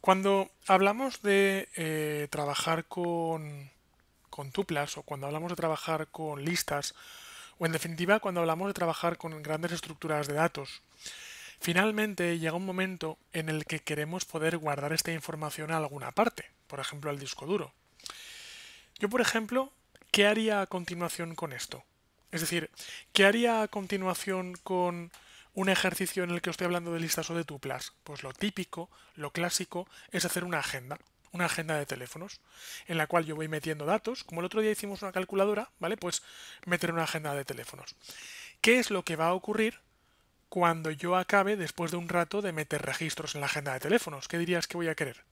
cuando hablamos de eh, trabajar con, con tuplas o cuando hablamos de trabajar con listas o en definitiva cuando hablamos de trabajar con grandes estructuras de datos, finalmente llega un momento en el que queremos poder guardar esta información a alguna parte, por ejemplo al disco duro. Yo, por ejemplo, ¿qué haría a continuación con esto? Es decir, ¿qué haría a continuación con un ejercicio en el que estoy hablando de listas o de tuplas? Pues lo típico, lo clásico, es hacer una agenda, una agenda de teléfonos, en la cual yo voy metiendo datos, como el otro día hicimos una calculadora, ¿vale? Pues meter una agenda de teléfonos. ¿Qué es lo que va a ocurrir cuando yo acabe después de un rato de meter registros en la agenda de teléfonos? ¿Qué dirías que voy a querer?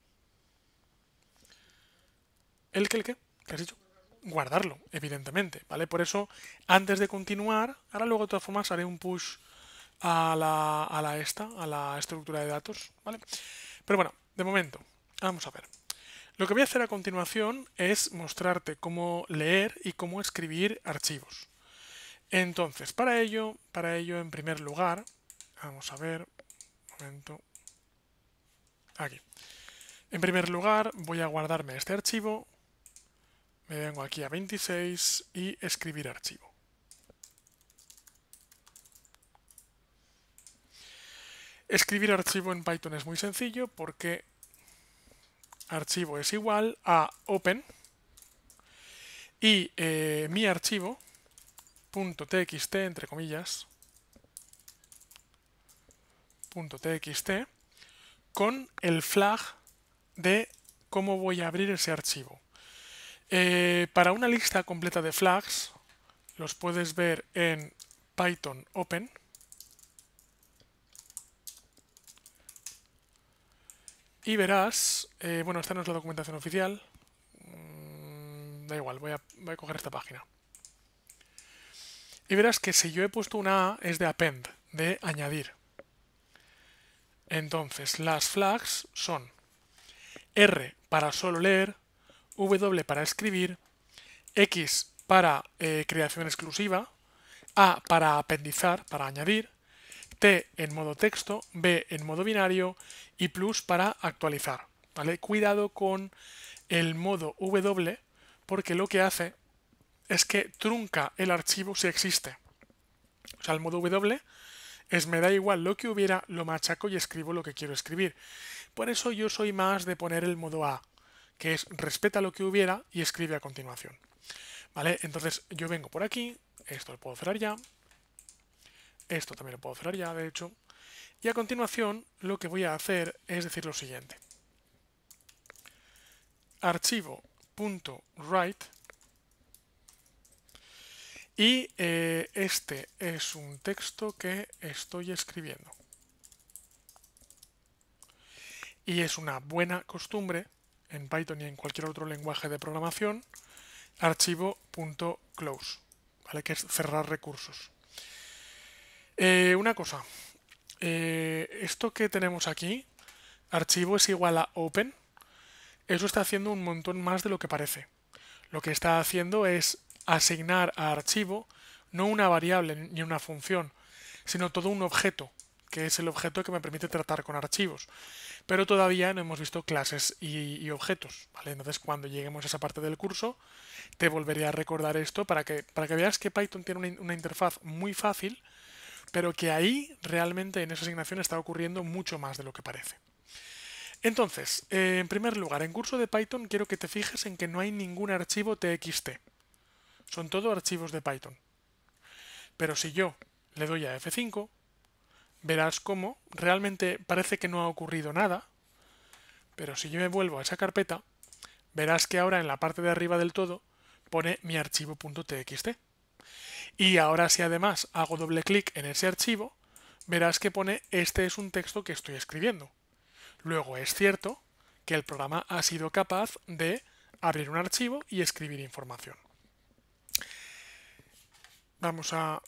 ¿El qué? ¿El qué? ¿Qué has dicho? Guardarlo, evidentemente, ¿vale? Por eso, antes de continuar, ahora luego de todas formas haré un push a la, esta, a la estructura de datos, Pero bueno, de momento, vamos a ver. Lo que voy a hacer a continuación es mostrarte cómo leer y cómo escribir archivos. Entonces, para ello, para ello en primer lugar, vamos a ver, momento, aquí. En primer lugar, voy a guardarme este archivo, me vengo aquí a 26 y escribir archivo. Escribir archivo en Python es muy sencillo porque archivo es igual a open y eh, mi archivo .txt entre comillas .txt con el flag de cómo voy a abrir ese archivo. Eh, para una lista completa de flags los puedes ver en Python Open Y verás, eh, bueno, esta no es la documentación oficial. Mm, da igual, voy a, coger esta página. Y verás que si yo he puesto una A es de append, de añadir. Entonces, las flags son R para solo leer, W para escribir, X para eh, creación exclusiva, A para apendizar, para añadir, T en modo texto, B en modo binario y plus para actualizar. ¿vale? Cuidado con el modo W porque lo que hace es que trunca el archivo si existe. O sea, el modo W es me da igual lo que hubiera, lo machaco y escribo lo que quiero escribir. Por eso yo soy más de poner el modo A, que es respeta lo que hubiera y escribe a continuación. ¿Vale? Entonces yo vengo por aquí, esto lo puedo cerrar ya, esto también lo puedo cerrar ya, de hecho. Y a continuación lo que voy a hacer es decir lo siguiente. Archivo.write y eh, este es un texto que estoy escribiendo. Y es una buena costumbre en Python y en cualquier otro lenguaje de programación, archivo.close, ¿vale? que es cerrar recursos. Eh, una cosa. Eh, esto que tenemos aquí, archivo es igual a open. Eso está haciendo un montón más de lo que parece. Lo que está haciendo es asignar a archivo no una variable ni una función, sino todo un objeto, que es el objeto que me permite tratar con archivos. Pero todavía no hemos visto clases y, objetos. Entonces cuando lleguemos a esa parte del curso, te volveré a recordar esto para que, para que veas que Python tiene una interfaz muy fácil pero que ahí realmente en esa asignación está ocurriendo mucho más de lo que parece. Entonces, eh, en primer lugar, en curso de Python quiero que te fijes en que no hay ningún archivo txt. Son todo archivos de Python. Pero si yo le doy a F5, verás cómo realmente parece que no ha ocurrido nada. Pero si yo me vuelvo a esa carpeta, verás que ahora en la parte de arriba del todo pone mi archivo.txt. Y ahora si además hago doble clic en ese archivo, verás que pone este es un texto que estoy escribiendo. Luego es cierto que el programa ha sido capaz de abrir un archivo y escribir información. Vamos a